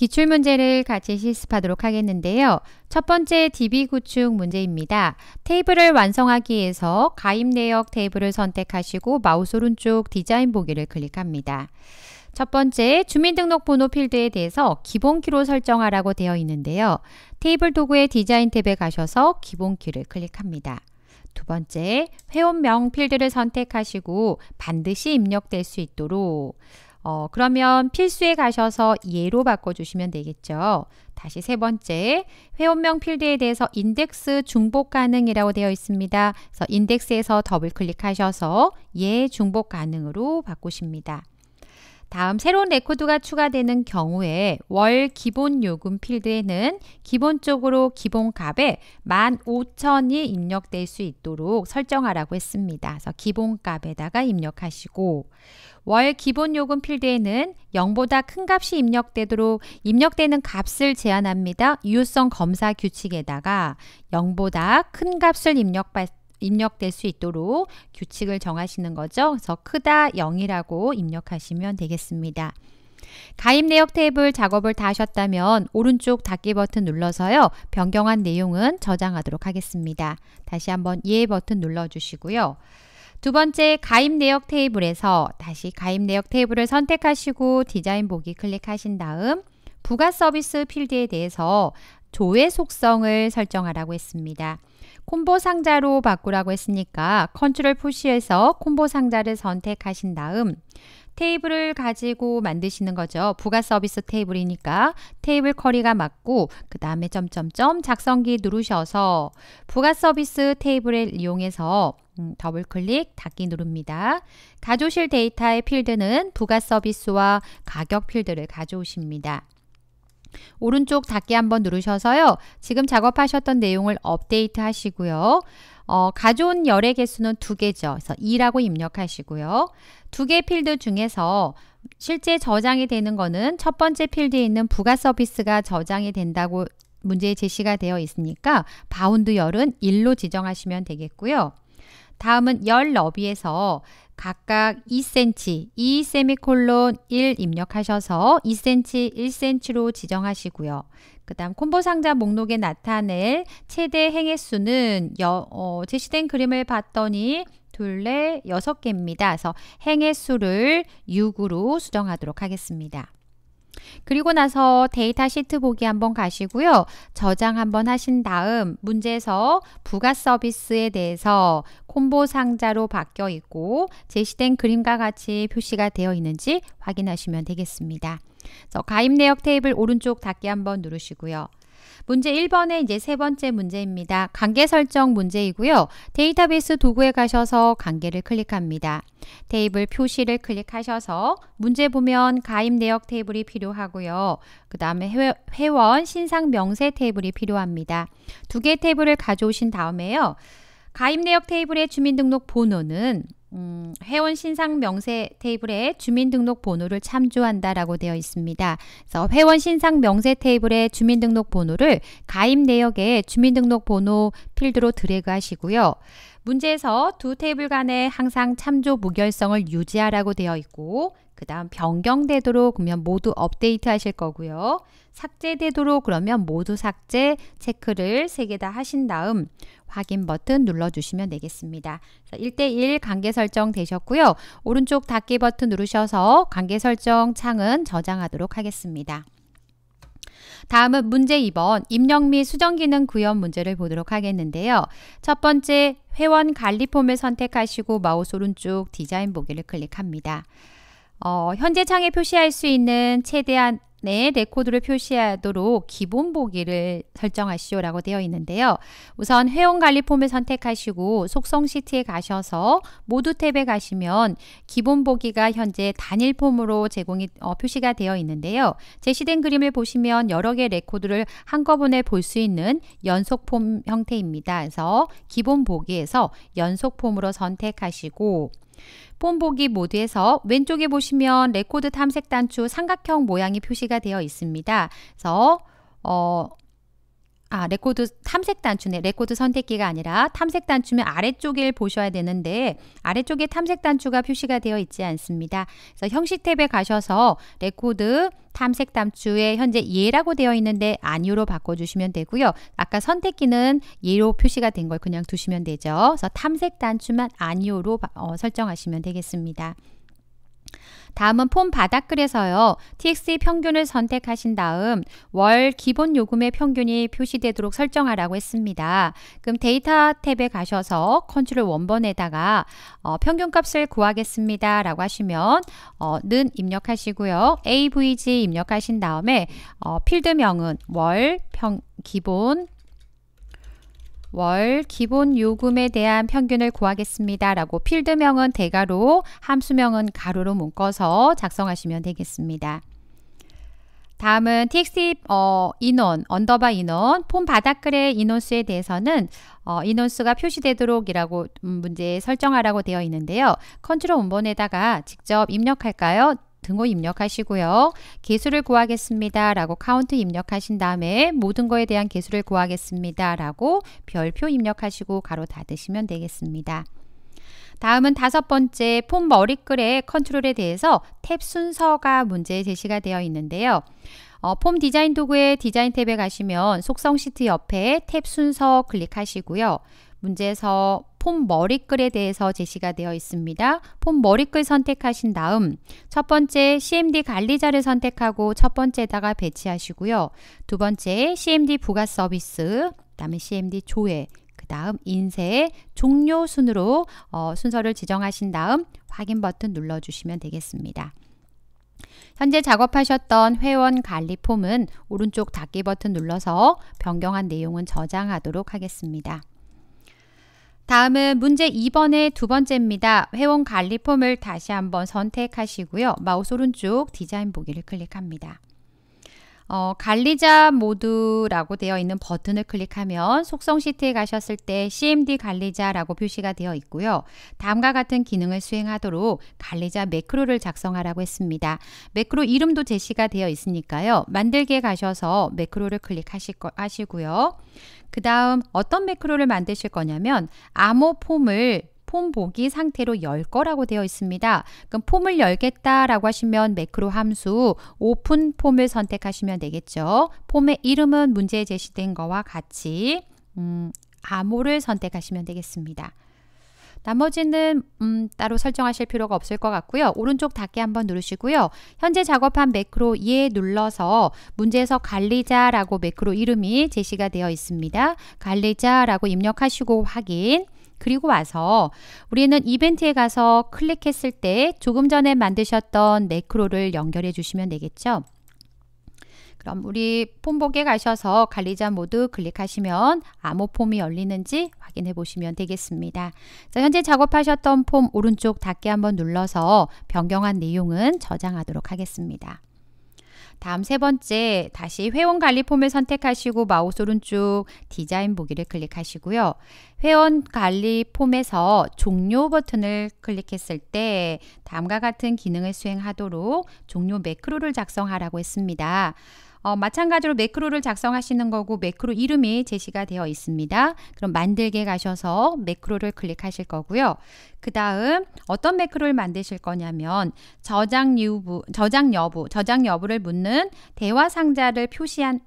기출문제를 같이 실습하도록 하겠는데요. 첫 번째 DB 구축 문제입니다. 테이블을 완성하기 위해서 가입 내역 테이블을 선택하시고 마우스 오른쪽 디자인 보기를 클릭합니다. 첫 번째, 주민등록번호 필드에 대해서 기본키로 설정하라고 되어 있는데요. 테이블 도구의 디자인 탭에 가셔서 기본키를 클릭합니다. 두 번째, 회원명 필드를 선택하시고 반드시 입력될 수 있도록 어, 그러면 필수에 가셔서 예로 바꿔주시면 되겠죠. 다시 세 번째, 회원명 필드에 대해서 인덱스 중복 가능이라고 되어 있습니다. 그래서 인덱스에서 더블 클릭하셔서 예 중복 가능으로 바꾸십니다. 다음 새로운 레코드가 추가되는 경우에 월 기본 요금 필드에는 기본적으로 기본값에 15,000이 입력될 수 있도록 설정하라고 했습니다. 그래서 기본값에다가 입력하시고 월 기본 요금 필드에는 0보다 큰 값이 입력되도록 입력되는 값을 제한합니다. 유효성 검사 규칙에다가 0보다 큰 값을 입력받 입력될 수 있도록 규칙을 정하시는 거죠. 그래서 크다 0이라고 입력하시면 되겠습니다. 가입 내역 테이블 작업을 다 하셨다면 오른쪽 닫기 버튼 눌러서요. 변경한 내용은 저장하도록 하겠습니다. 다시 한번 예 버튼 눌러주시고요. 두 번째 가입 내역 테이블에서 다시 가입 내역 테이블을 선택하시고 디자인 보기 클릭하신 다음 부가 서비스 필드에 대해서 조회 속성을 설정하라고 했습니다. 콤보 상자로 바꾸라고 했으니까 컨트롤 푸시에서 콤보 상자를 선택하신 다음 테이블을 가지고 만드시는 거죠. 부가 서비스 테이블이니까 테이블 커리가 맞고 그 다음에 점점점 작성기 누르셔서 부가 서비스 테이블을 이용해서 음, 더블 클릭 닫기 누릅니다. 가져오실 데이터의 필드는 부가 서비스와 가격 필드를 가져오십니다. 오른쪽 닫기 한번 누르셔서요. 지금 작업하셨던 내용을 업데이트 하시고요. 어, 가져온 열의 개수는 두 개죠. 그래서 2라고 입력하시고요. 두 개 필드 중에서 실제 저장이 되는 거는 첫 번째 필드에 있는 부가 서비스가 저장이 된다고 문제에 제시가 되어 있으니까 바운드 열은 1로 지정하시면 되겠고요. 다음은 열 너비에서 각각 2cm, 2 세미콜론 1 입력하셔서 2cm, 1cm로 지정하시고요. 그 다음 콤보 상자 목록에 나타낼 최대 행해수는 여, 어, 제시된 그림을 봤더니 둘레 6개입니다. 그래서 행해수를 6으로 수정하도록 하겠습니다. 그리고 나서 데이터 시트 보기 한번 가시고요. 저장 한번 하신 다음 문제에서 부가 서비스에 대해서 콤보 상자로 바뀌어 있고 제시된 그림과 같이 표시가 되어 있는지 확인하시면 되겠습니다. 가입 내역 테이블 오른쪽 닫기 한번 누르시고요. 문제 1번의 이제 세 번째 문제입니다. 관계 설정 문제이고요. 데이터베이스 도구에 가셔서 관계를 클릭합니다. 테이블 표시를 클릭하셔서 문제 보면 가입 내역 테이블이 필요하고요. 그 다음에 회원 신상 명세 테이블이 필요합니다. 두 개 테이블을 가져오신 다음에요. 가입 내역 테이블의 주민등록 번호는 음, 회원 신상 명세 테이블에 주민등록번호를 참조한다라고 되어 있습니다. 그래서 회원 신상 명세 테이블에 주민등록번호를 가입 내역에 주민등록번호 필드로 드래그하시고요. 문제에서 두 테이블 간에 항상 참조 무결성을 유지하라고 되어 있고 그 다음 변경되도록 그러면 모두 업데이트 하실 거고요. 삭제되도록 그러면 모두 삭제 체크를 세 개 다 하신 다음 확인 버튼 눌러주시면 되겠습니다. 1대1 관계 설정 되셨고요. 오른쪽 닫기 버튼 누르셔서 관계 설정 창은 저장하도록 하겠습니다. 다음은 문제 2번 입력 및 수정 기능 구현 문제를 보도록 하겠는데요. 첫 번째 회원 관리 폼을 선택하시고 마우스 오른쪽 디자인 보기를 클릭합니다. 어, 현재 창에 표시할 수 있는 최대한 내 네, 레코드를 네 표시하도록 기본 보기를 설정하시오라고 되어 있는데요. 우선 회원 관리 폼을 선택하시고 속성 시트에 가셔서 모두 탭에 가시면 기본 보기가 현재 단일 폼으로 제공이 어, 표시가 되어 있는데요. 제시된 그림을 보시면 여러 개 레코드를 한꺼번에 볼 수 있는 연속 폼 형태입니다. 그래서 기본 보기에서 연속 폼으로 선택하시고 폰 보기 모드에서 왼쪽에 보시면 레코드 탐색 단추 삼각형 모양이 표시가 되어 있습니다. 그래서 어, 아, 레코드 탐색 단추네. 레코드 선택기가 아니라 탐색 단추면 아래쪽을 보셔야 되는데 아래쪽에 탐색 단추가 표시가 되어 있지 않습니다. 그래서 형식 탭에 가셔서 레코드 탐색 단추에 현재 예라고 되어 있는데 아니로 바꿔 주시면 되고요. 아까 선택기는 예로 표시가 된 걸 그냥 두시면 되죠. 그래서 탐색 단추만 아니오로 어, 설정하시면 되겠습니다. 다음은 폰 바닥글에서요. TX의 평균을 선택하신 다음 월 기본 요금의 평균이 표시되도록 설정하라고 했습니다. 그럼 데이터 탭에 가셔서 컨트롤 원번에다가 어, 평균값을 구하겠습니다. 라고 하시면 어, 는 입력하시고요. AVG 입력하신 다음에 어, 필드명은 월, 평, 기본, 월 기본 요금에 대한 평균을 구하겠습니다. 라고 필드명은 대괄호, 함수명은 가로로 묶어서 작성하시면 되겠습니다. 다음은 t x 어, 인원, 언더바 인원, 폼 바닥글의 인원수에 대해서는 어, 인원수가 표시되도록 이라고 음, 문제 설정하라고 되어 있는데요. 컨트롤 원본에다가 직접 입력할까요? 등호 입력하시고요. 개수를 구하겠습니다. 라고 카운트 입력하신 다음에 모든 거에 대한 개수를 구하겠습니다. 라고 별표 입력하시고 가로 닫으시면 되겠습니다. 다음은 다섯 번째 폼 머리글의 컨트롤에 대해서 탭 순서가 문제 제시가 되어 있는데요. 어, 폼 디자인 도구의 디자인 탭에 가시면 속성 시트 옆에 탭 순서 클릭하시고요. 문제에서 폼 머리글에 대해서 제시가 되어 있습니다. 폼 머리글 선택하신 다음 첫 번째 CMD 관리자를 선택하고 첫 번째에다가 배치하시고요. 두 번째 CMD 부가 서비스, 그다음에 CMD 조회, 그다음 인쇄 종료 순으로 어, 순서를 지정하신 다음 확인 버튼 눌러주시면 되겠습니다. 현재 작업하셨던 회원 관리 폼은 오른쪽 닫기 버튼 눌러서 변경한 내용은 저장하도록 하겠습니다. 다음은 문제 2번의 두 번째입니다. 회원 관리 폼을 다시 한번 선택하시고요. 마우스 오른쪽 디자인 보기를 클릭합니다. 어, 관리자 모두라고 되어 있는 버튼을 클릭하면 속성 시트에 가셨을 때 CMD 관리자라고 표시가 되어 있고요. 다음과 같은 기능을 수행하도록 관리자 매크로를 작성하라고 했습니다. 매크로 이름도 제시가 되어 있으니까요. 만들기에 가셔서 매크로를 클릭하시고요. 그 다음 어떤 매크로를 만드실 거냐면 암호 폼을 폼 보기 상태로 열 거라고 되어 있습니다. 그럼 폼을 열겠다라고 하시면 매크로 함수 오픈 폼을 선택하시면 되겠죠. 폼의 이름은 문제에 제시된 거와 같이 음, 암호를 선택하시면 되겠습니다. 나머지는 음, 따로 설정하실 필요가 없을 것 같고요. 오른쪽 닫기 한번 누르시고요. 현재 작업한 매크로 2에 눌러서 문제에서 관리자라고 매크로 이름이 제시가 되어 있습니다. 관리자라고 입력하시고 확인. 그리고 와서 우리는 이벤트에 가서 클릭했을 때 조금 전에 만드셨던 매크로를 연결해 주시면 되겠죠. 그럼 우리 폼보기에 가셔서 관리자 모두 클릭하시면 암호 폼이 열리는지 확인해 보시면 되겠습니다. 자, 현재 작업하셨던 폼 오른쪽 닫기 한번 눌러서 변경한 내용은 저장하도록 하겠습니다. 다음 세 번째 다시 회원 관리 폼을 선택하시고 마우스 오른쪽 디자인 보기를 클릭하시고요. 회원 관리 폼에서 종료 버튼을 클릭했을 때 다음과 같은 기능을 수행하도록 종료 매크로를 작성하라고 했습니다. 어, 마찬가지로 매크로를 작성하시는 거고 매크로 이름이 제시가 되어 있습니다. 그럼 만들게 가셔서 매크로를 클릭하실 거고요. 그 다음 어떤 매크로를 만드실 거냐면 저장 여부, 저장 여부, 저장 여부를 묻는 대화 상자를 표시한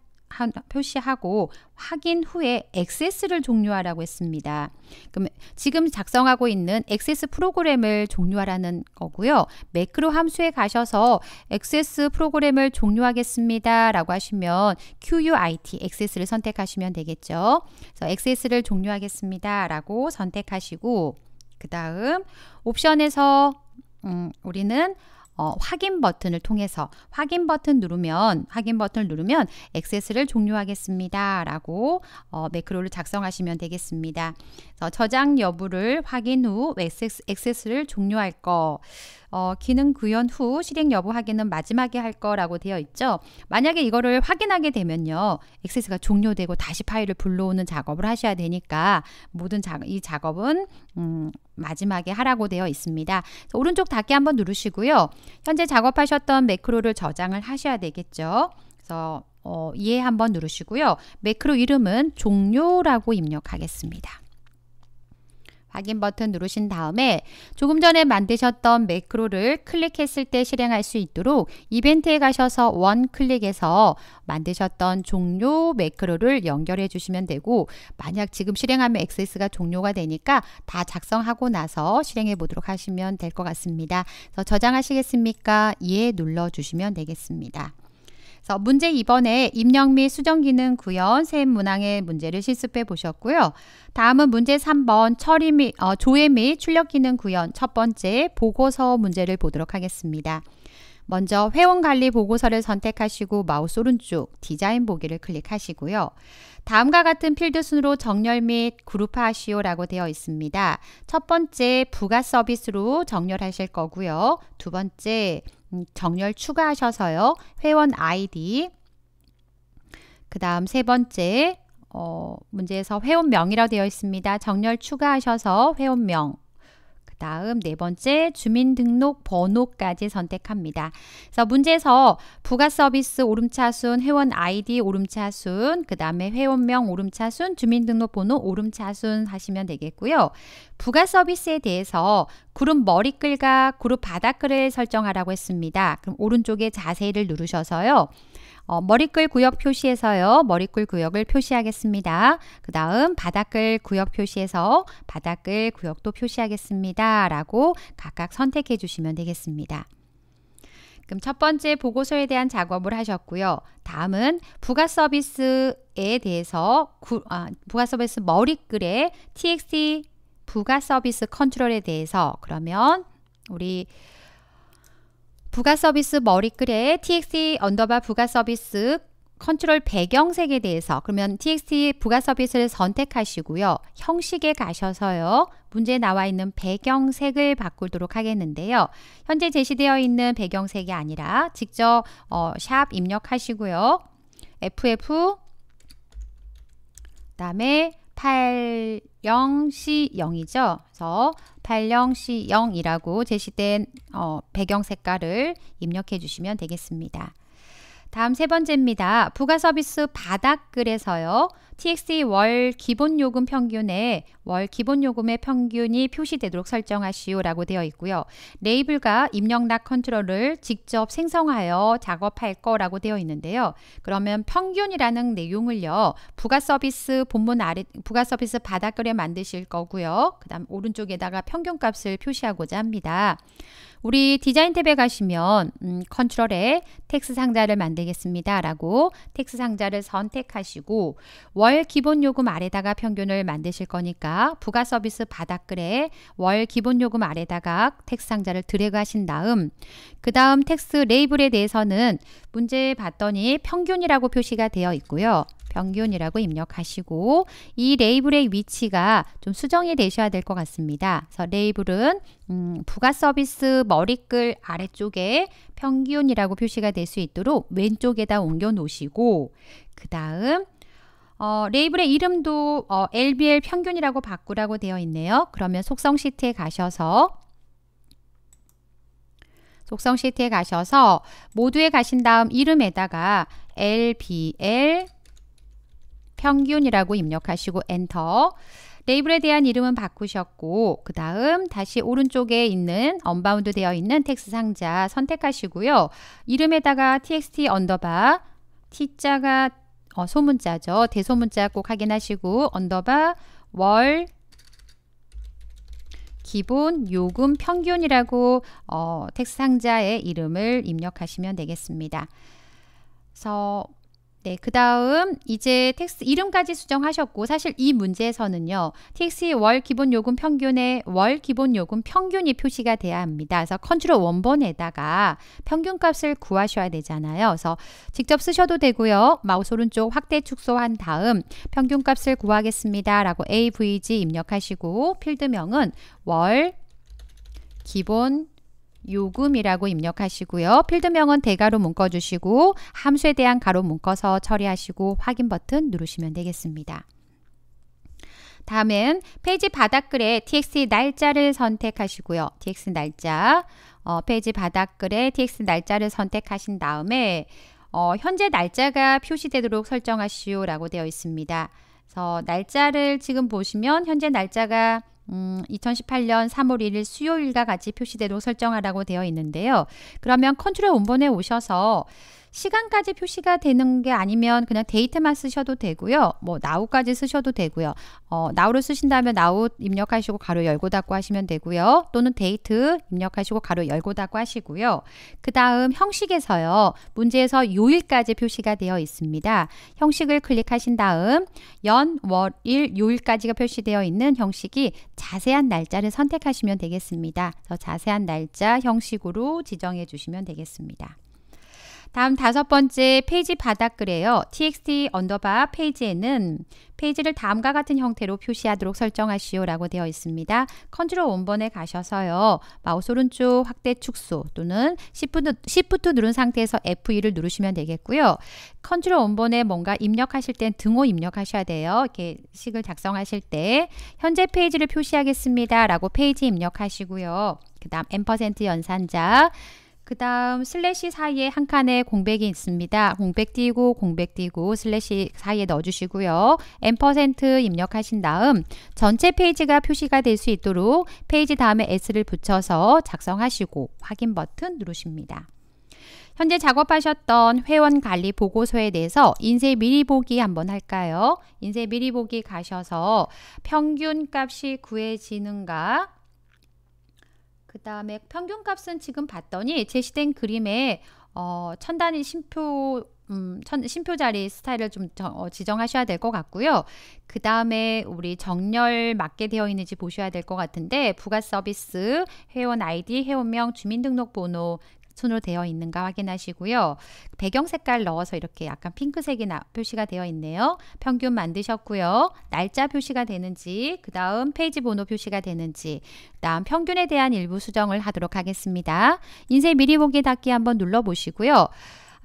표시하고 확인 후에 액세스를 종료하라고 했습니다. 그럼 지금 작성하고 있는 액세스 프로그램을 종료하라는 거고요. 매크로 함수에 가셔서 액세스 프로그램을 종료하겠습니다. 라고 하시면 QUIT 액세스를 선택하시면 되겠죠. 그래서 액세스를 종료하겠습니다. 라고 선택하시고 그 다음 옵션에서 음, 우리는 어, 확인 버튼을 통해서 확인 버튼 누르면 확인 버튼을 누르면 액세스를 종료하겠습니다. 라고 어, 매크로를 작성하시면 되겠습니다. 어, 저장 여부를 확인 후 액세스를 종료할 거. 어, 기능 구현 후 실행 여부 확인은 마지막에 할 거라고 되어 있죠. 만약에 이거를 확인하게 되면요. 액세스가 종료되고 다시 파일을 불러오는 작업을 하셔야 되니까 모든 자, 이 작업은 음, 마지막에 하라고 되어 있습니다. 오른쪽 닫기 한번 누르시고요. 현재 작업하셨던 매크로를 저장을 하셔야 되겠죠. 그래서 어, 이해 한번 누르시고요. 매크로 이름은 종료라고 입력하겠습니다. 확인 버튼 누르신 다음에 조금 전에 만드셨던 매크로를 클릭했을 때 실행할 수 있도록 이벤트에 가셔서 원 클릭해서 만드셨던 종료 매크로를 연결해 주시면 되고 만약 지금 실행하면 액세스가 종료가 되니까 다 작성하고 나서 실행해 보도록 하시면 될 것 같습니다. 그래서 저장하시겠습니까? 예 눌러 주시면 되겠습니다. 그래서 문제 2번에 입력 및 수정 기능 구현, 샘 문항의 문제를 실습해 보셨고요. 다음은 문제 3번 처리 및 어, 조회 및 출력 기능 구현 첫 번째 보고서 문제를 보도록 하겠습니다. 먼저 회원 관리 보고서를 선택하시고 마우스 오른쪽 디자인 보기를 클릭하시고요. 다음과 같은 필드 순으로 정렬 및 그룹화하시오라고 되어 있습니다. 첫 번째 부가 서비스로 정렬하실 거고요. 두 번째 정렬 추가하셔서요. 회원 아이디. 그 다음 세 번째, 어, 문제에서 회원명이라고 되어 있습니다. 정렬 추가하셔서 회원명. 다음 네 번째 주민등록 번호까지 선택합니다. 그래서 문제에서 부가서비스 오름차순, 회원 아이디 오름차순, 그 다음에 회원명 오름차순, 주민등록번호 오름차순 하시면 되겠고요. 부가서비스에 대해서 그룹 머리글과 그룹 바닥글을 설정하라고 했습니다. 그럼 오른쪽에 자세히를 누르셔서요. 어, 머리글 구역 표시에서요. 머리글 구역을 표시하겠습니다. 그 다음 바닥글 구역 표시에서 바닥글 구역도 표시하겠습니다. 라고 각각 선택해 주시면 되겠습니다. 그럼 첫 번째 보고서에 대한 작업을 하셨고요. 다음은 부가 서비스에 대해서 구, 아, 부가 서비스 머리글의 txt 부가 서비스 컨트롤에 대해서 그러면 우리 부가 서비스 머리글에 txt 언더바 부가 서비스 컨트롤 배경색에 대해서 그러면 txt 부가 서비스를 선택하시고요. 형식에 가셔서요. 문제에 나와 있는 배경색을 바꾸도록 하겠는데요. 현재 제시되어 있는 배경색이 아니라 직접 어, 샵 입력하시고요. ff 그 다음에 8 0시0이죠 그래서 80C0이라고 제시된 어, 배경 색깔을 입력해 주시면 되겠습니다. 다음 세 번째입니다. 부가 서비스 바닥글에서요. TX 월 기본 요금 평균에 월 기본 요금의 평균이 표시되도록 설정하시오라고 되어 있고요. 레이블과 입력락 컨트롤을 직접 생성하여 작업할 거라고 되어 있는데요. 그러면 평균이라는 내용을요. 부가 서비스 본문 아래 부가 서비스 바닥글에 만드실 거고요. 그다음 오른쪽에다가 평균값을 표시하고자 합니다. 우리 디자인 탭에 가시면 음, 컨트롤에 텍스 상자를 만들겠습니다라고 텍스 상자를 선택하시고 월 기본 요금 아래다가 평균을 만드실 거니까 부가 서비스 바닥글에 월 기본 요금 아래다가 텍스 상자를 드래그 하신 다음 그 다음 텍스 레이블에 대해서는 문제 봤더니 평균이라고 표시가 되어 있고요. 평균이라고 입력하시고 이 레이블의 위치가 좀 수정이 되셔야 될 것 같습니다. 그래서 레이블은 음, 부가 서비스 머리글 아래쪽에 평균이라고 표시가 될 수 있도록 왼쪽에다 옮겨 놓으시고 그 다음 어, 레이블의 이름도 어, LBL 평균이라고 바꾸라고 되어 있네요. 그러면 속성 시트에 가셔서 속성 시트에 가셔서 모두에 가신 다음 이름에다가 LBL 평균이라고 입력하시고 엔터 레이블에 대한 이름은 바꾸셨고 그 다음 다시 오른쪽에 있는 언바운드 되어 있는 텍스 상자 선택하시고요. 이름에다가 txt 언더바 t자가 어, 소문자죠. 대소문자 꼭 확인하시고 언더바 월 기본 요금 평균이라고 어, 텍스 상자의 이름을 입력하시면 되겠습니다. 그래서 네, 그 다음 이제 텍스 이름까지 수정하셨고 사실 이 문제에서는요. TX의 월 기본 요금 평균에 월 기본 요금 평균이 표시가 돼야 합니다. 그래서 컨트롤 원본에다가 평균값을 구하셔야 되잖아요. 그래서 직접 쓰셔도 되고요. 마우스 오른쪽 확대 축소한 다음 평균값을 구하겠습니다. 라고 AVG 입력하시고 필드명은 월 기본 요금이라고 입력하시고요. 필드명은 대괄호 묶어주시고 함수에 대한 가로 묶어서 처리하시고 확인 버튼 누르시면 되겠습니다. 다음은 페이지 바닥글에 txt 날짜를 선택하시고요. txt 날짜, 어, 페이지 바닥글에 txt 날짜를 선택하신 다음에 어, 현재 날짜가 표시되도록 설정하시오 라고 되어 있습니다. 그래서 날짜를 지금 보시면 현재 날짜가 음, 2018년 3월 1일 수요일과 같이 표시대로 설정하라고 되어 있는데요. 그러면 컨트롤 원본에 오셔서 시간까지 표시가 되는 게 아니면 그냥 데이트만 쓰셔도 되고요. 뭐 now까지 쓰셔도 되고요. 어, now를 쓰신다면 now 입력하시고 가로 열고 닫고 하시면 되고요. 또는 데이트 입력하시고 가로 열고 닫고 하시고요. 그 다음 형식에서요. 문제에서 요일까지 표시가 되어 있습니다. 형식을 클릭하신 다음 연, 월, 일, 요일까지가 표시되어 있는 형식이 자세한 날짜를 선택하시면 되겠습니다. 자세한 날짜 형식으로 지정해 주시면 되겠습니다. 다음 다섯 번째 페이지 바닥글에요. txt 언더바 페이지에는 페이지를 다음과 같은 형태로 표시하도록 설정하시오 라고 되어 있습니다. 컨트롤 원번에 가셔서요. 마우스 오른쪽 확대 축소 또는 시프트, 시프트 누른 상태에서 F2를 누르시면 되겠고요. 컨트롤 원번에 뭔가 입력하실 땐 등호 입력하셔야 돼요. 이렇게 식을 작성하실 때 현재 페이지를 표시하겠습니다 라고 페이지 입력하시고요. 그 다음 M% 연산자 그 다음 슬래시 사이에 한 칸에 공백이 있습니다. 공백 띄고 공백 띄고 슬래시 사이에 넣어주시고요. 엠 입력하신 다음 전체 페이지가 표시가 될 수 있도록 페이지 다음에 S를 붙여서 작성하시고 확인 버튼 누르십니다. 현재 작업하셨던 회원 관리 보고서에 대해서 인쇄 미리 보기 한번 할까요? 인쇄 미리 보기 가셔서 평균 값이 구해지는가 그 다음에 평균값은 지금 봤더니 제시된 그림에 어, 천단위 심표 음, 천, 심표 자리 스타일을 좀 저, 어, 지정하셔야 될 것 같고요. 그 다음에 우리 정렬 맞게 되어 있는지 보셔야 될 것 같은데 부가 서비스 회원 아이디, 회원명, 주민등록번호 손으로 되어 있는가 확인하시고요. 배경 색깔 넣어서 이렇게 약간 핑크색이 나, 표시가 되어 있네요. 평균 만드셨고요. 날짜 표시가 되는지, 그 다음 페이지 번호 표시가 되는지, 그 다음 평균에 대한 일부 수정을 하도록 하겠습니다. 인쇄 미리 보기 닫기 한번 눌러보시고요.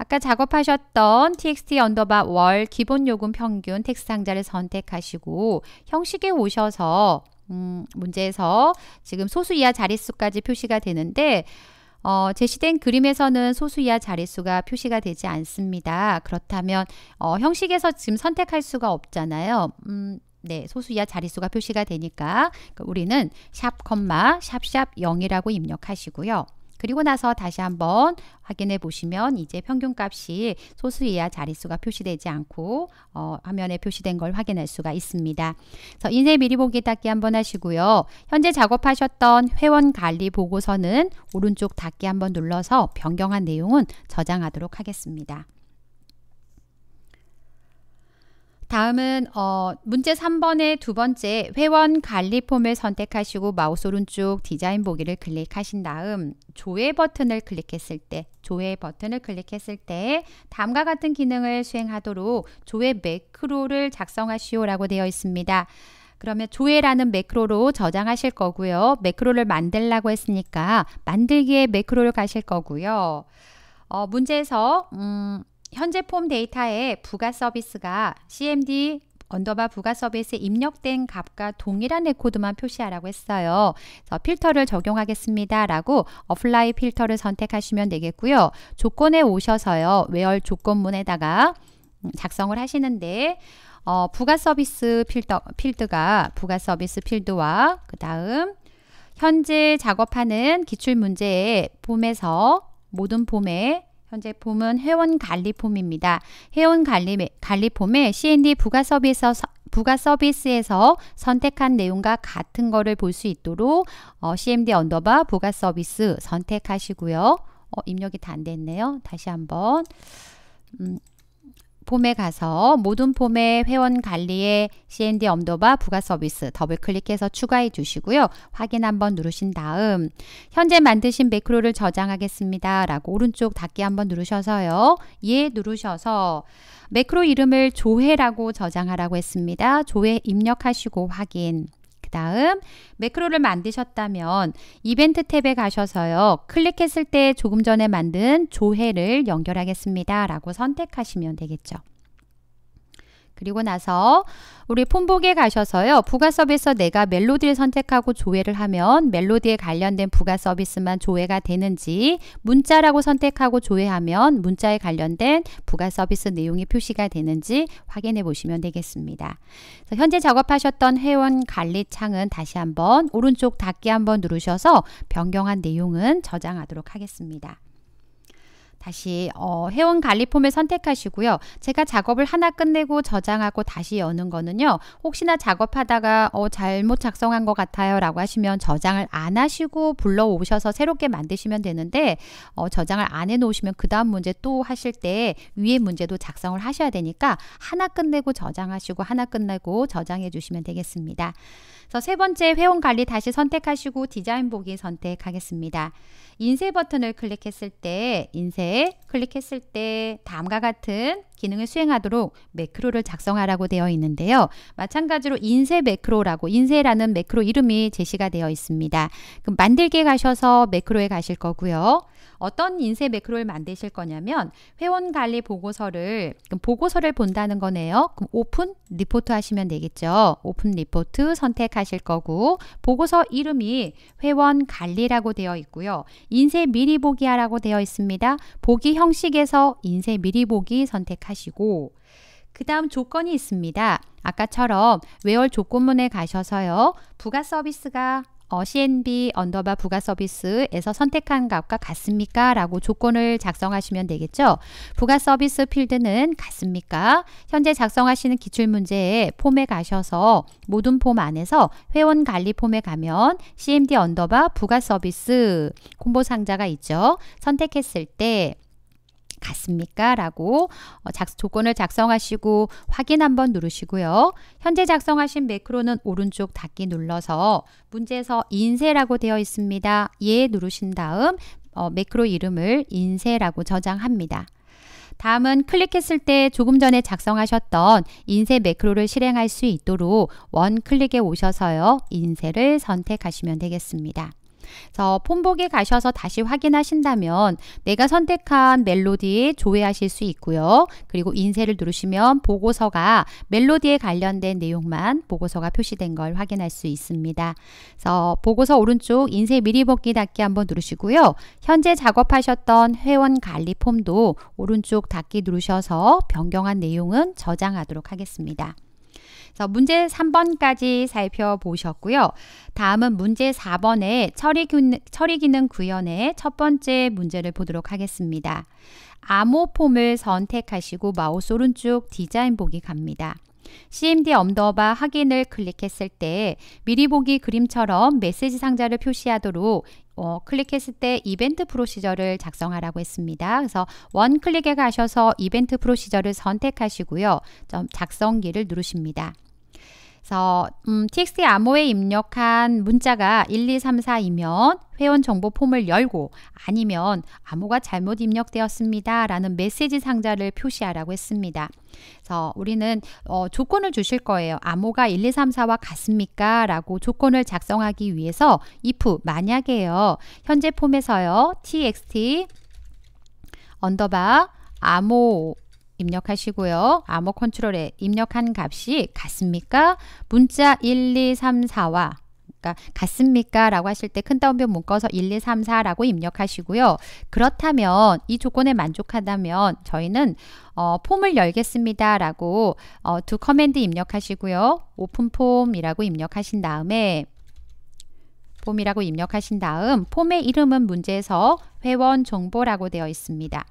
아까 작업하셨던 txt 언더바 월 기본 요금 평균 텍스트 상자를 선택하시고 형식에 오셔서 음, 문제에서 지금 소수 이하 자릿수까지 표시가 되는데 어, 제시된 그림에서는 소수 이하 자릿수가 표시가 되지 않습니다. 그렇다면 어, 형식에서 지금 선택할 수가 없잖아요. 음, 네, 소수 이하 자릿수가 표시가 되니까 우리는 샵, 컴마, 샵샵 0이라고 입력하시고요. 그리고 나서 다시 한번 확인해 보시면 이제 평균값이 소수 이하 자릿수가 표시되지 않고 어, 화면에 표시된 걸 확인할 수가 있습니다. 그래서 인쇄 미리 보기 닫기 한번 하시고요. 현재 작업하셨던 회원 관리 보고서는 오른쪽 닫기 한번 눌러서 변경한 내용은 저장하도록 하겠습니다. 다음은 어, 문제 3번의 두 번째 회원 관리 폼을 선택하시고 마우스 오른쪽 디자인 보기를 클릭하신 다음 조회 버튼을 클릭했을 때 조회 버튼을 클릭했을 때 다음과 같은 기능을 수행하도록 조회 매크로를 작성하시오라고 되어 있습니다. 그러면 조회라는 매크로로 저장하실 거고요. 매크로를 만들라고 했으니까 만들기에 매크로를 가실 거고요. 어, 문제에서 음, 현재 폼 데이터에 부가 서비스가 CMD 언더바 부가 서비스에 입력된 값과 동일한 레코드만 표시하라고 했어요. 그래서 필터를 적용하겠습니다. 라고 어플라이 필터를 선택하시면 되겠고요. 조건에 오셔서요. 외열 조건문에다가 음, 작성을 하시는데 어, 부가 서비스 필터, 필드가 부가 서비스 필드와 그 다음 현재 작업하는 기출 문제의 폼에서 모든 폼에 현재 폼은 회원 관리폼입니다. 회원 관리, 관리폼에 C&D 부가 서비스 부가 서비스에서 선택한 내용과 같은 거를 볼 수 있도록 어, CMD 언더바 부가 서비스 선택하시고요. 어, 입력이 다 안 됐네요. 다시 한번 음. 폼에 가서 모든 폼의 회원 관리에 CND 엄도바 부가 서비스 더블 클릭해서 추가해 주시고요. 확인 한번 누르신 다음 현재 만드신 매크로를 저장하겠습니다. 라고 오른쪽 닫기 한번 누르셔서요. 예 누르셔서 매크로 이름을 조회라고 저장하라고 했습니다. 조회 입력하시고 확인. 그 다음 매크로를 만드셨다면 이벤트 탭에 가셔서요. 클릭했을 때 조금 전에 만든 조회를 연결하겠습니다. 라고 선택하시면 되겠죠. 그리고 나서 우리 폰북에 가셔서요. 부가 서비스 내가 멜로디를 선택하고 조회를 하면 멜로디에 관련된 부가 서비스만 조회가 되는지 문자라고 선택하고 조회하면 문자에 관련된 부가 서비스 내용이 표시가 되는지 확인해 보시면 되겠습니다. 현재 작업하셨던 회원 관리 창은 다시 한번 오른쪽 닫기 한번 누르셔서 변경한 내용은 저장하도록 하겠습니다. 다시 어, 회원 관리 폼을 선택하시고요. 제가 작업을 하나 끝내고 저장하고 다시 여는 거는요. 혹시나 작업하다가 어, 잘못 작성한 것 같아요 라고 하시면 저장을 안 하시고 불러오셔서 새롭게 만드시면 되는데 어, 저장을 안 해놓으시면 그 다음 문제 또 하실 때 위에 문제도 작성을 하셔야 되니까 하나 끝내고 저장하시고 하나 끝내고 저장해 주시면 되겠습니다. 그래서 세 번째 회원 관리 다시 선택하시고 디자인 보기 선택하겠습니다. 인쇄 버튼을 클릭했을 때 인쇄 클릭했을 때 다음과 같은 기능을 수행하도록 매크로를 작성하라고 되어 있는데요. 마찬가지로 인쇄 매크로라고 인쇄라는 매크로 이름이 제시가 되어 있습니다. 그럼 만들게 가셔서 매크로에 가실 거고요. 어떤 인쇄 매크로를 만드실 거냐면 회원 관리 보고서를 그럼 보고서를 본다는 거네요. 그럼 오픈 리포트 하시면 되겠죠. 오픈 리포트 선택하실 거고 보고서 이름이 회원 관리라고 되어 있고요. 인쇄 미리 보기하라고 되어 있습니다. 보기 형식에서 인쇄 미리 보기 선택하 하시고그 다음 조건이 있습니다. 아까처럼 외월 조건문에 가셔서요. 부가 서비스가 어, CNB 언더바 부가 서비스에서 선택한 값과 같습니까? 라고 조건을 작성하시면 되겠죠. 부가 서비스 필드는 같습니까? 현재 작성하시는 기출문제에 폼에 가셔서 모든 폼 안에서 회원 관리 폼에 가면 CMD 언더바 부가 서비스 콤보 상자가 있죠. 선택했을 때 같습니까? 라고 어, 작, 조건을 작성하시고 확인 한번 누르시고요. 현재 작성하신 매크로는 오른쪽 닫기 눌러서 문제에서 인쇄라고 되어 있습니다. 예 누르신 다음 어, 매크로 이름을 인쇄라고 저장합니다. 다음은 클릭했을 때 조금 전에 작성하셨던 인쇄 매크로를 실행할 수 있도록 원클릭에 오셔서요. 인쇄를 선택하시면 되겠습니다. 그래 폼복에 가셔서 다시 확인하신다면 내가 선택한 멜로디에 조회하실 수 있고요. 그리고 인쇄를 누르시면 보고서가 멜로디에 관련된 내용만 보고서가 표시된 걸 확인할 수 있습니다. 그래서 보고서 오른쪽 인쇄 미리 보기 닫기 한번 누르시고요. 현재 작업하셨던 회원 관리 폼도 오른쪽 닫기 누르셔서 변경한 내용은 저장하도록 하겠습니다. 그래서 문제 3번까지 살펴보셨고요. 다음은 문제 4번의 처리, 기능, 처리 기능 구현의 첫 번째 문제를 보도록 하겠습니다. 암호폼을 선택하시고 마우스 오른쪽 디자인 보기 갑니다. CMD 엄더바 확인을 클릭했을 때 미리 보기 그림처럼 메시지 상자를 표시하도록 어, 클릭했을 때 이벤트 프로시저를 작성하라고 했습니다. 그래서 원 클릭에 가셔서 이벤트 프로시저를 선택하시고요. 작성기를 누르십니다. 그래서 음, txt 암호에 입력한 문자가 1234이면 회원 정보 폼을 열고 아니면 암호가 잘못 입력되었습니다. 라는 메시지 상자를 표시하라고 했습니다. 그래서 우리는 어, 조건을 주실 거예요. 암호가 1234와 같습니까? 라고 조건을 작성하기 위해서 if 만약에요. 현재 폼에서요. txt 언더바 암호 입력하시고요. 암호 컨트롤에 입력한 값이 같습니까? 문자 1, 2, 3, 4와 그러니까 같습니까? 라고 하실 때 큰 따옴표 묶어서 1, 2, 3, 4라고 입력하시고요. 그렇다면 이 조건에 만족하다면 저희는 어, 폼을 열겠습니다. 라고 어, 두 커맨드 입력하시고요. 오픈 폼이라고 입력하신 다음에 폼이라고 입력하신 다음 폼의 이름은 문제에서 회원 정보라고 되어 있습니다.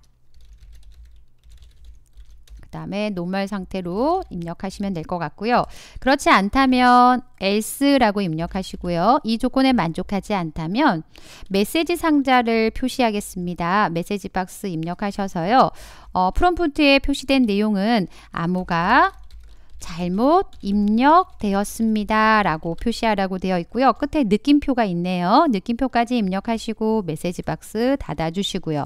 다음에 노멀 상태로 입력하시면 될 것 같고요. 그렇지 않다면 else라고 입력하시고요. 이 조건에 만족하지 않다면 메시지 상자를 표시하겠습니다. 메시지 박스 입력하셔서요. 어, 프롬프트에 표시된 내용은 암호가 잘못 입력되었습니다. 라고 표시하라고 되어 있고요. 끝에 느낌표가 있네요. 느낌표까지 입력하시고 메시지 박스 닫아주시고요.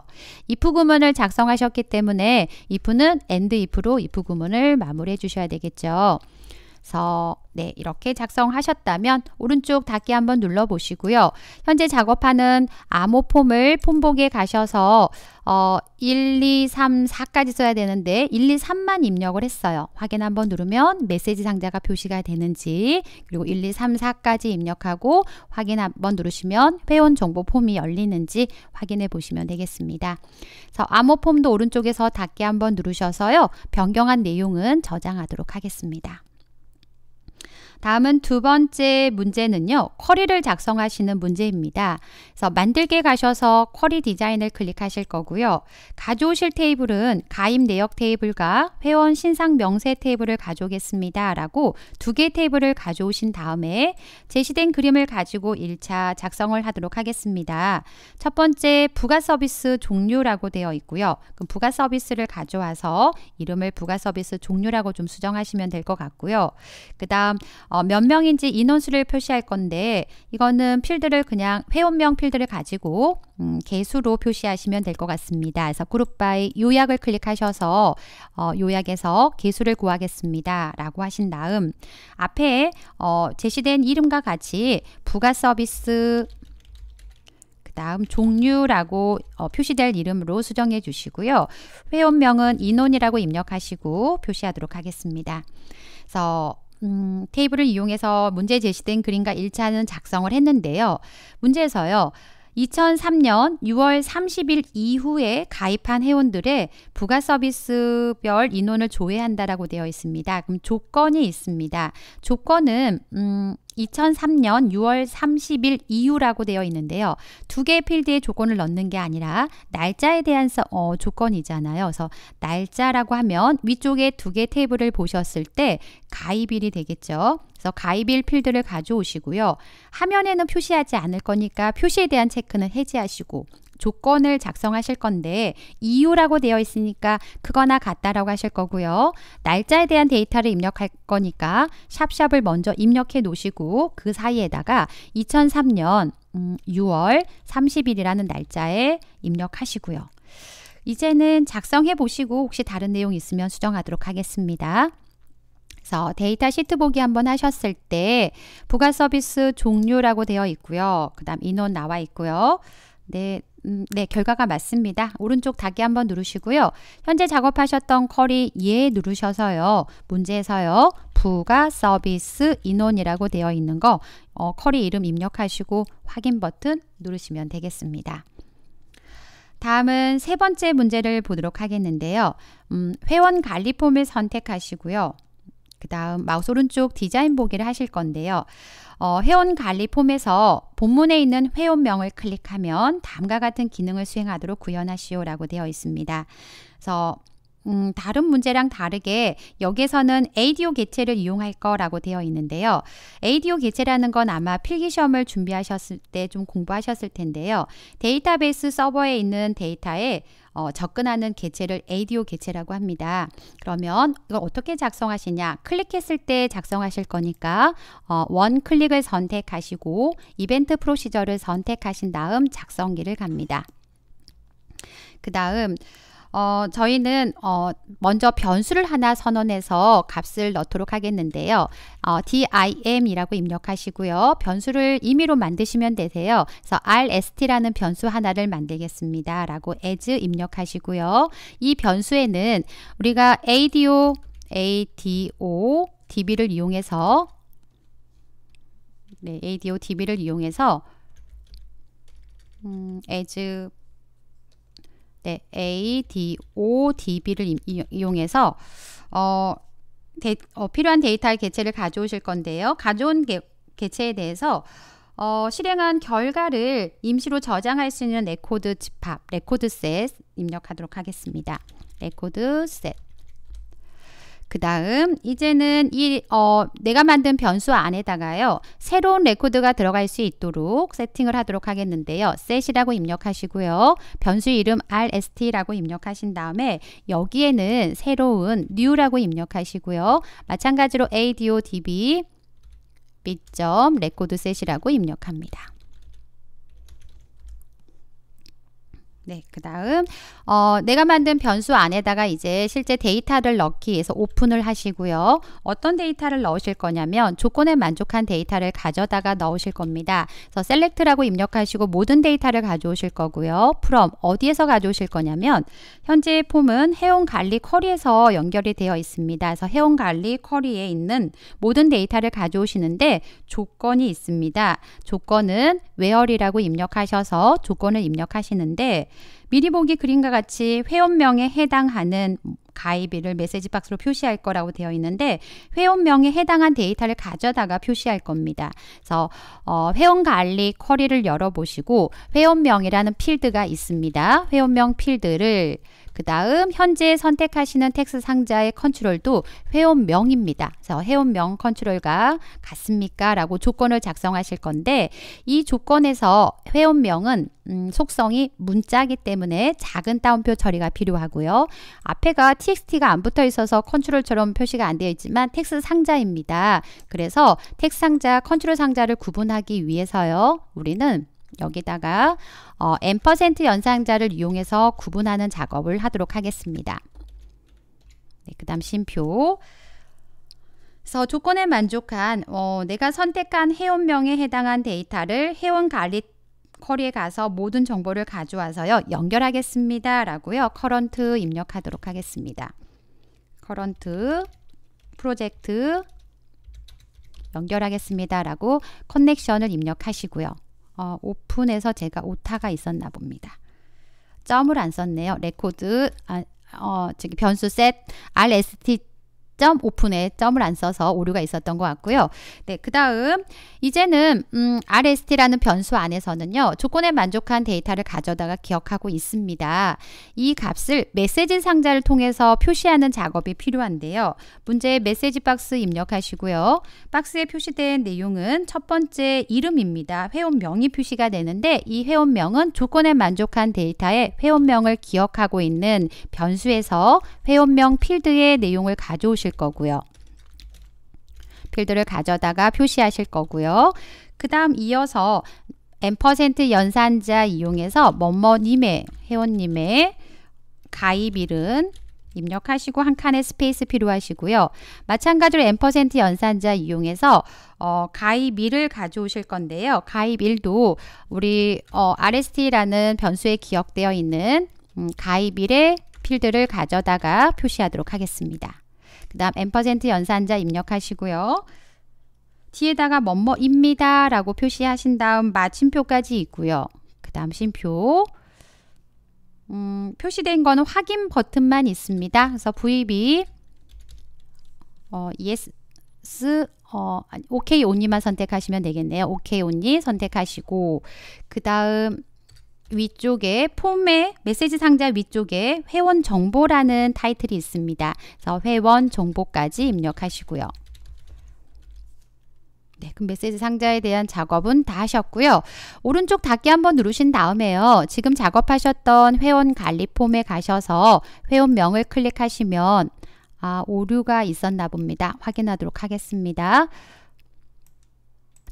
if 구문을 작성하셨기 때문에 if는 and if로 if 구문을 마무리해 주셔야 되겠죠. 서, 네, 이렇게 작성하셨다면 오른쪽 닫기 한번 눌러 보시고요. 현재 작업하는 암호 폼을 폼복에 가셔서 어, 1, 2, 3, 4까지 써야 되는데 1, 2, 3만 입력을 했어요. 확인 한번 누르면 메시지 상자가 표시가 되는지 그리고 1, 2, 3, 4까지 입력하고 확인 한번 누르시면 회원 정보 폼이 열리는지 확인해 보시면 되겠습니다. 그래서 암호 폼도 오른쪽에서 닫기 한번 누르셔서요. 변경한 내용은 저장하도록 하겠습니다. 다음은 두 번째 문제는요. 쿼리를 작성하시는 문제입니다. 그래서 만들게 가셔서 쿼리 디자인을 클릭하실 거고요. 가져오실 테이블은 가입 내역 테이블과 회원 신상 명세 테이블을 가져오겠습니다. 라고 두 개 테이블을 가져오신 다음에 제시된 그림을 가지고 1차 작성을 하도록 하겠습니다. 첫 번째 부가 서비스 종류라고 되어 있고요. 그럼 부가 서비스를 가져와서 이름을 부가 서비스 종류라고 좀 수정하시면 될 것 같고요. 그 다음 어, 몇 명인지 인원수를 표시할 건데 이거는 필드를 그냥 회원명 필드를 가지고 음, 개수로 표시하시면 될 것 같습니다. 그래서 그룹 바이 요약을 클릭하셔서 어, 요약에서 개수를 구하겠습니다. 라고 하신 다음 앞에 어, 제시된 이름과 같이 부가 서비스 그 다음 종류라고 어, 표시될 이름으로 수정해 주시고요. 회원명은 인원이라고 입력하시고 표시하도록 하겠습니다. 그래서 음, 테이블을 이용해서 문제 제시된 그림과 일치하는 작성을 했는데요. 문제에서요. 2003년 6월 30일 이후에 가입한 회원들의 부가 서비스별 인원을 조회한다라고 되어 있습니다. 그럼 조건이 있습니다. 조건은 음, 2003년 6월 30일 이후라고 되어 있는데요. 두 개의 필드에 조건을 넣는 게 아니라 날짜에 대한 어, 조건이잖아요. 그래서 날짜라고 하면 위쪽에 두개의 테이블을 보셨을 때 가입일이 되겠죠. 그래서 가입일 필드를 가져오시고요. 화면에는 표시하지 않을 거니까 표시에 대한 체크는 해제하시고 조건을 작성하실 건데 이유라고 되어 있으니까 크거나 같다라고 하실 거고요. 날짜에 대한 데이터를 입력할 거니까 샵샵을 먼저 입력해 놓으시고 그 사이에다가 2003년 6월 음, 30일이라는 날짜에 입력하시고요. 이제는 작성해 보시고 혹시 다른 내용 있으면 수정하도록 하겠습니다. 그래서 데이터 시트 보기 한번 하셨을 때 부가 서비스 종류라고 되어 있고요. 그 다음 인원 나와 있고요. 네, 음, 네, 결과가 맞습니다. 오른쪽 닫기 한번 누르시고요. 현재 작업하셨던 커리 예 누르셔서요. 문제에서요. 부가 서비스 인원이라고 되어 있는 거 어, 커리 이름 입력하시고 확인 버튼 누르시면 되겠습니다. 다음은 세 번째 문제를 보도록 하겠는데요. 음, 회원 관리 폼을 선택하시고요. 그 다음 마우스 오른쪽 디자인 보기를 하실 건데요. 어, 회원 관리 폼에서 본문에 있는 회원명을 클릭하면 다음과 같은 기능을 수행하도록 구현하시오 라고 되어 있습니다. 그래서 음, 다른 문제랑 다르게 여기에서는 ADO 개체를 이용할 거라고 되어 있는데요. ADO 개체라는 건 아마 필기 시험을 준비하셨을 때 좀 공부하셨을 텐데요. 데이터베이스 서버에 있는 데이터에 어, 접근하는 개체를 ADO 개체라고 합니다. 그러면 이걸 어떻게 작성하시냐? 클릭했을 때 작성하실 거니까 어, 원 클릭을 선택하시고 이벤트 프로시저를 선택하신 다음 작성기를 갑니다. 그 다음 어, 저희는 어, 먼저 변수를 하나 선언해서 값을 넣도록 하겠는데요. 어, dim이라고 입력하시고요. 변수를 임의로 만드시면 되세요. 그래서 rst라는 변수 하나를 만들겠습니다. 라고 as 입력하시고요. 이 변수에는 우리가 ado, ado, db를 이용해서 네, ado, db를 이용해서 음, as 네, A, D, O, DB를 이용해서 어, 데, 어, 필요한 데이터의 개체를 가져오실 건데요. 가져온 개, 개체에 대해서 어, 실행한 결과를 임시로 저장할 수 있는 레코드 집합, 레코드 셋 입력하도록 하겠습니다. 레코드 셋. 그 다음 이제는 이 어, 내가 만든 변수 안에다가요. 새로운 레코드가 들어갈 수 있도록 세팅을 하도록 하겠는데요. set이라고 입력하시고요. 변수 이름 rst라고 입력하신 다음에 여기에는 새로운 new라고 입력하시고요. 마찬가지로 adodb b 레코드 셋이라고 입력합니다. 네, 그 다음 어, 내가 만든 변수 안에다가 이제 실제 데이터를 넣기 위해서 오픈을 하시고요. 어떤 데이터를 넣으실 거냐면 조건에 만족한 데이터를 가져다가 넣으실 겁니다. 그래서 s e l 라고 입력하시고 모든 데이터를 가져오실 거고요. from 어디에서 가져오실 거냐면 현재 폼은 회원관리 쿼리에서 연결이 되어 있습니다. 그래서 회원관리 쿼리에 있는 모든 데이터를 가져오시는데 조건이 있습니다. 조건은 where이라고 입력하셔서 조건을 입력하시는데 미리 보기 그림과 같이 회원명에 해당하는 가입일을 메시지 박스로 표시할 거라고 되어 있는데 회원명에 해당한 데이터를 가져다가 표시할 겁니다. 그래서 어, 회원 관리 쿼리를 열어보시고 회원명이라는 필드가 있습니다. 회원명 필드를 그 다음 현재 선택하시는 텍스 상자의 컨트롤도 회원명입니다. 그래서 회원명 컨트롤과 같습니까? 라고 조건을 작성하실 건데 이 조건에서 회원명은 음, 속성이 문자기 이 때문에 작은 따옴표 처리가 필요하고요. 앞에가 txt가 안 붙어 있어서 컨트롤처럼 표시가 안 되어 있지만 텍스 상자입니다. 그래서 텍스 상자, 컨트롤 상자를 구분하기 위해서요. 우리는 여기다가 어, n% 연상자를 이용해서 구분하는 작업을 하도록 하겠습니다. 네, 그 다음 심표 그래서 조건에 만족한 어, 내가 선택한 회원명에 해당한 데이터를 회원 관리 쿼리에 가서 모든 정보를 가져와서요. 연결하겠습니다. 라고요. 커런트 입력하도록 하겠습니다. 커런트 프로젝트 연결하겠습니다. 라고 커넥션을 입력하시고요. 어, 오픈에서 제가 오타가 있었나 봅니다. 점을 안 썼네요. 레코드 아, 어, 저기 변수 셋 rst 점 오픈에 점을 안 써서 오류가 있었던 것 같고요. 네, 그 다음 이제는 음, RST라는 변수 안에서는요. 조건에 만족한 데이터를 가져다가 기억하고 있습니다. 이 값을 메시지 상자를 통해서 표시하는 작업이 필요한데요. 문제의 메시지 박스 입력하시고요. 박스에 표시된 내용은 첫 번째 이름입니다. 회원명이 표시가 되는데 이 회원명은 조건에 만족한 데이터에 회원명을 기억하고 있는 변수에서 회원명 필드의 내용을 가져오실 가실 거고요. 필드를 가져다가 표시하실 거고요. 그 다음 이어서 M% 연산자 이용해서 머머님의 회원님의 가입일은 입력하시고 한 칸의 스페이스 필요하시고요. 마찬가지로 M% 연산자 이용해서 어, 가입일을 가져오실 건데요. 가입일도 우리 어, RST라는 변수에 기억되어 있는 음, 가입일의 필드를 가져다가 표시하도록 하겠습니다. 그 다음 엠퍼센트 연산자 입력하시고요. 뒤에다가 뭐뭐입니다 라고 표시하신 다음 마침표까지 있고요. 그 다음 심표 음, 표시된 거는 확인 버튼만 있습니다. 그래서 VB 어, yes, 어, OK 온니만 선택하시면 되겠네요. OK 온니 선택하시고 그 다음 위쪽에 폼의 메시지 상자 위쪽에 회원 정보라는 타이틀이 있습니다. 그래서 회원 정보까지 입력하시고요. 네, 그럼 메시지 상자에 대한 작업은 다 하셨고요. 오른쪽 닫기 한번 누르신 다음에요. 지금 작업하셨던 회원 관리 폼에 가셔서 회원명을 클릭하시면 아, 오류가 있었나 봅니다. 확인하도록 하겠습니다.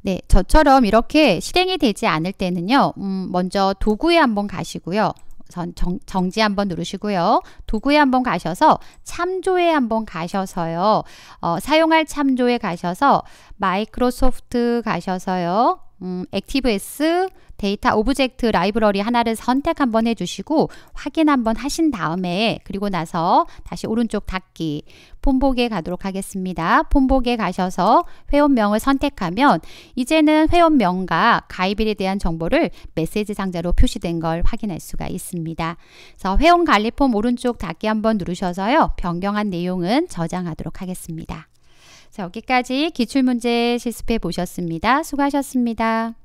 네, 저처럼 이렇게 실행이 되지 않을 때는요. 음, 먼저 도구에 한번 가시고요. 정, 정지 한번 누르시고요. 도구에 한번 가셔서 참조에 한번 가셔서요. 어, 사용할 참조에 가셔서 마이크로소프트 가셔서요. 음, 액티브S 데이터 오브젝트 라이브러리 하나를 선택 한번 해주시고 확인 한번 하신 다음에 그리고 나서 다시 오른쪽 닫기 폰복에 가도록 하겠습니다. 폰복에 가셔서 회원명을 선택하면 이제는 회원명과 가입일에 대한 정보를 메시지 상자로 표시된 걸 확인할 수가 있습니다. 그래서 회원 관리 폼 오른쪽 닫기 한번 누르셔서요. 변경한 내용은 저장하도록 하겠습니다. 자, 여기까지 기출문제 실습해 보셨습니다. 수고하셨습니다.